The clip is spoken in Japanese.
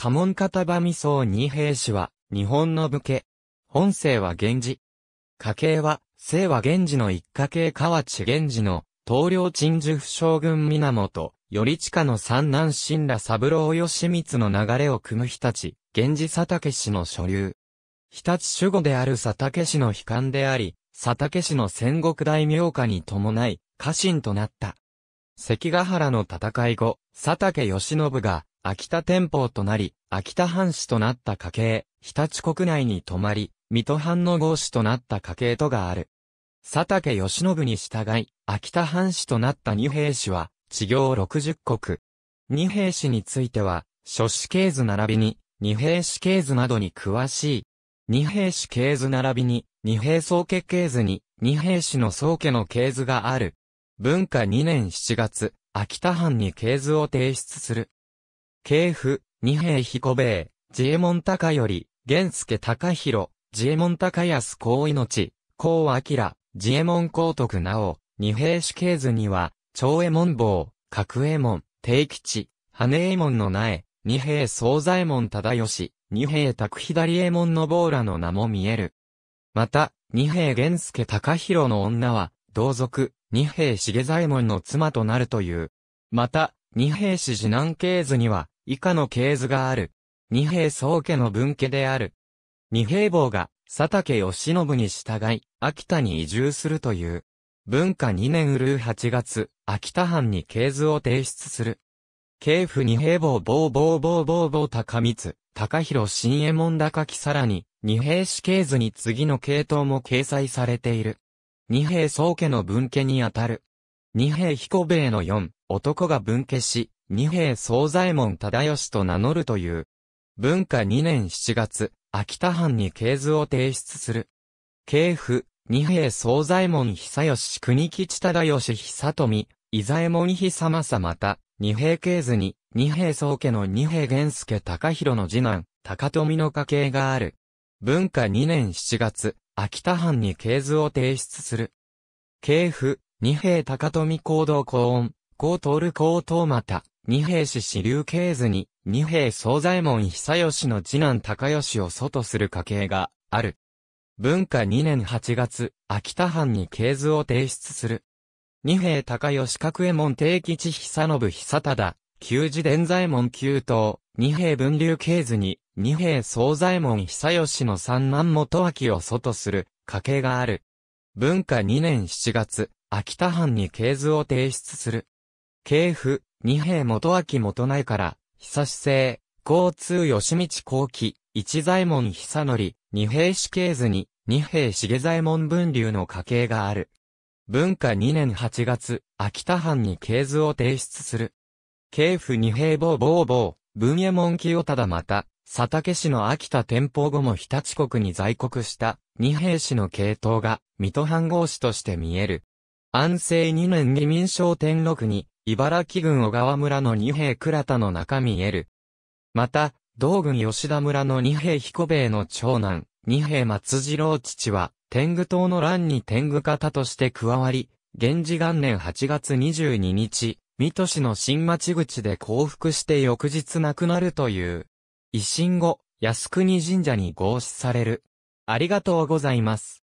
家紋片場荘二兵士は、日本の武家。本姓は源氏。家系は、姓は源氏の一家系河内源氏の、東領陳寿府将軍源、頼親の三男新羅三郎義光の流れを組む日立、源氏佐竹氏の所有。日立守護である佐竹氏の悲観であり、佐竹氏の戦国大名家に伴い、家臣となった。関ヶ原の戦い後、佐竹義信が、秋田天保となり、秋田藩士となった家系、日立国内に泊まり、水戸藩の豪士となった家系とがある。佐竹義信に従い、秋田藩士となった二兵士は、治行六十国。二兵士については、諸子系図並びに、二兵士系図などに詳しい。二兵士系図並びに、二兵宗家系図に、二兵士の宗家の系図がある。文化2年7月、秋田藩に系図を提出する。系譜、二平彦兵衛、自衛門高より、源助高弘、自衛門高安公命、公明、自衛門公徳なお、二平死刑図には、長衛門坊、角衛門、定吉、羽衛門の苗、二平総左衛門忠義、二平宅左衛門の坊らの名も見える。また、二平源助高弘の女は、同族、二平重左衛門の妻となるという。また、二平氏次男系図には、以下の系図がある。二平宗家の分家である。二平坊が、佐竹義信に従い、秋田に移住するという。文化2年うるう8月、秋田藩に系図を提出する。系府二平坊坊坊坊坊坊高光、高広新右衛門高木さらに、二平氏系図に次の系統も掲載されている。二平宗家の文家にあたる。二平彦兵衛の4、男が分家し、二兵総左衛門忠義と名乗るという。文化2年7月、秋田藩に経図を提出する。系譜、二兵総左衛門久義国吉忠義久富、伊左衛門久政また、二兵経図に、二兵宗家の二兵玄介高弘の次男、高富の家系がある。文化2年7月、秋田藩に経図を提出する。系譜、二兵高富行動公音、光徹光東又、二兵士支流経図に、二兵総左衛門久吉の次男高吉を祖とする家系がある。文化2年8月、秋田藩に経図を提出する。二兵高吉角右衛門定吉久信久忠、旧字伝左衛門旧東、二兵分流経図に、二兵総左衛門久吉の三男元明を祖とする家系がある。文化2年7月、秋田藩に経図を提出する。系譜、二平元明元内から、久志生、交通吉道後期、一左衛門久則、二平死刑図に、二平重左衛門分流の家系がある。文化2年8月、秋田藩に系図を提出する。系譜二平坊坊坊、文右衛門清忠また、佐竹市の秋田天保後も日立国に在国した二平氏の系統が水戸藩号氏として見える。安政2年義民省天禄に茨城郡小川村の二兵倉田の中見える。また、道郡吉田村の二兵彦兵衛の長男、二兵松次郎父は、天狗党の乱に天狗方として加わり、源氏元年8月22日、水戸市の新町口で降伏して翌日亡くなるという。維新後、靖国神社に合祀される。ありがとうございます。